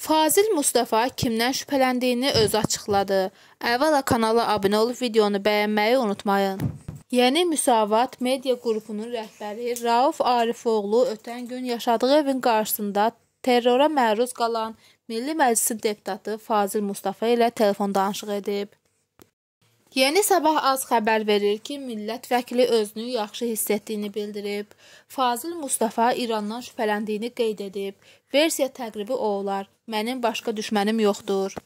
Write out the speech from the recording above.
Fazil Mustafa kimdən şübhələndiyini özü açıqladı. Əvvəla kanala abunə olub videonu bəyənməyi unutmayın. Yeni Müsavat Media qrupunun rəhbəri Rauf Arifoğlu ötən gün yaşadığı evin qarşısında terrora məruz qalan Milli Məclisin deputatı Fazil Mustafa ilə telefon danışığı edib. Yeni Sabah az xəbər verir ki, millət vəkili özünü yaxşı hiss etdiyini bildirib. Fazil Mustafa İrandan şübhələndiyini qeyd edib. Versiya təqribi o olar. Mənim başqa düşmənim yoxdur.